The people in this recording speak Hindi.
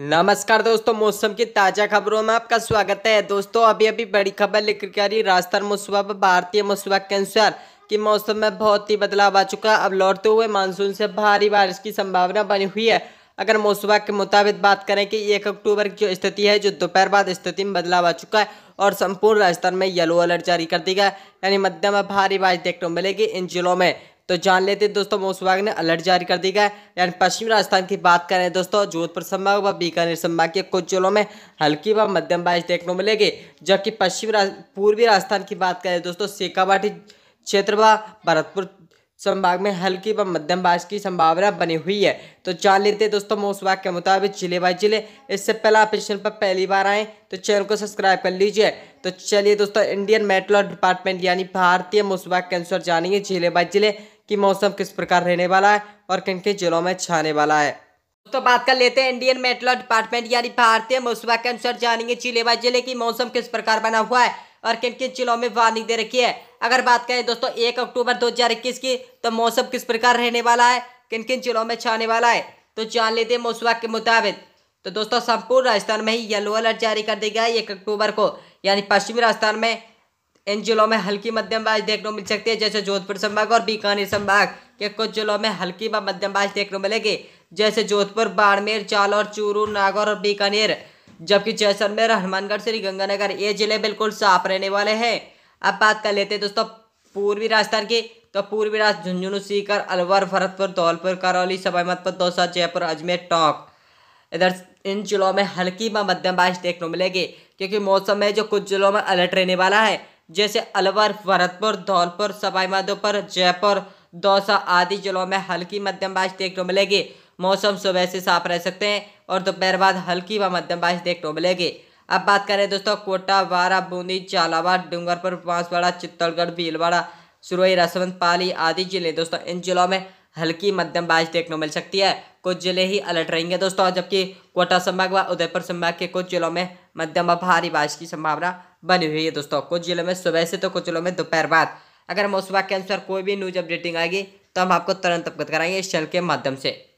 नमस्कार दोस्तों मौसम की ताज़ा खबरों में आपका स्वागत है दोस्तों अभी अभी बड़ी खबर लेकर के आ रही राजस्थान मौसम भारतीय के अनुसार कि मौसम में बहुत ही बदलाव आ चुका है अब लौटते हुए मानसून से भारी बारिश की संभावना बनी हुई है अगर मौसम के मुताबिक बात करें कि एक अक्टूबर की जो स्थिति है जो दोपहर बाद स्थिति में बदलाव आ चुका है और संपूर्ण राजस्थान में येलो अलर्ट जारी कर दिया गया यानी मध्यम भारी बारिश देखने को मिलेगी इन जिलों में तो जान लेते हैं दोस्तों मौसम विभाग ने अलर्ट जारी कर दिया है यानी पश्चिमी राजस्थान की बात करें दोस्तों जोधपुर संभाग व बीकानेर संभाग के कुछ जिलों में हल्की व मध्यम बारिश देखने को मिलेगी जबकि पश्चिम राज, पूर्वी राजस्थान की बात करें दोस्तों सेकावाटी क्षेत्र व भरतपुर संभाग में हल्की व मध्यम बारिश की संभावना बनी हुई है तो जान लेते हैं दोस्तों मौसम विभाग के मुताबिक जिले बाई जिले इससे पहले आप इस चैनल पर पहली बार आएँ तो चैनल को सब्सक्राइब कर लीजिए तो चलिए दोस्तों इंडियन मेट्रोल डिपार्टमेंट यानी भारतीय मौसम विभाग के अनुसार जानेंगे जिले बाई जिले कि मौसम किस प्रकार रहने वाला है और किन किन जिलों में छाने वाला है तो बात कर लेते हैं इंडियन मेट्रो डिपार्टमेंट यानी भारतीय मौसम के अनुसार जानेंगे जिले बाई जिले की मौसम किस प्रकार बना हुआ है और किन किन जिलों में वार्निंग दे रखी है अगर बात करें दोस्तों एक अक्टूबर दो की तो मौसम किस प्रकार रहने वाला है किन किन जिलों में छाने वाला है तो जान लेते हैं मौसम के मुताबिक तो दोस्तों संपूर्ण राजस्थान में ही येलो अलर्ट जारी कर दिया गया है एक अक्टूबर को यानी पश्चिमी राजस्थान में इन जिलों में हल्की मध्यम बारिश देखने को मिल सकती है जैसे जोधपुर संभाग और बीकानेर संभाग के कुछ जिलों में हल्की व मध्यम बारिश देखने को मिलेगी जैसे जोधपुर बाड़मेर जालौर चूरू नागौर और बीकानेर जबकि जैसलमेर हनुमानगढ़ श्री गंगानगर ये जिले बिल्कुल साफ रहने वाले हैं अब बात कर लेते हैं दोस्तों पूर्वी राजस्थान की तो पूर्वी राज झुंझुनू सीकर अलवर भरतपुर धौलपुर करौली सवाईमाधपुर दौसा जयपुर अजमेर टोंक इधर इन जिलों में हल्की व मध्यम बारिश देखने को मिलेगी क्योंकि मौसम में जो कुछ जिलों में अलर्ट रहने वाला है जैसे अलवर भरतपुर धौलपुर सवाईमाधोपुर जयपुर दौसा आदि जिलों में हल्की मध्यम बारिश देखने को मिलेगी मौसम सुबह से साफ रह सकते हैं और दोपहर बाद हल्की व मध्यम बारिश देखने को मिलेगी अब बात करें दोस्तों कोटा वारा बूंदी झालावाड़ डूंगरपुर बांसवाड़ा चित्तौड़गढ़ भीलवाड़ा सुरोई रसवंत पाली आदि जिले दोस्तों इन जिलों में हल्की मध्यम बारिश देखने को मिल सकती है कुछ जिले ही अलर्ट रहेंगे दोस्तों जबकि कोटा संभाग व उदयपुर संभाग के कुछ जिलों में मध्यम व भारी बारिश की संभावना बनी हुई है दोस्तों कुछ जिलों में सुबह से तो कुछ जिलों में दोपहर बाद अगर मौसम के अनुसार कोई भी न्यूज अपडेटिंग आएगी तो हम आपको तुरंत अवगत कराएंगे इस चैनल के माध्यम से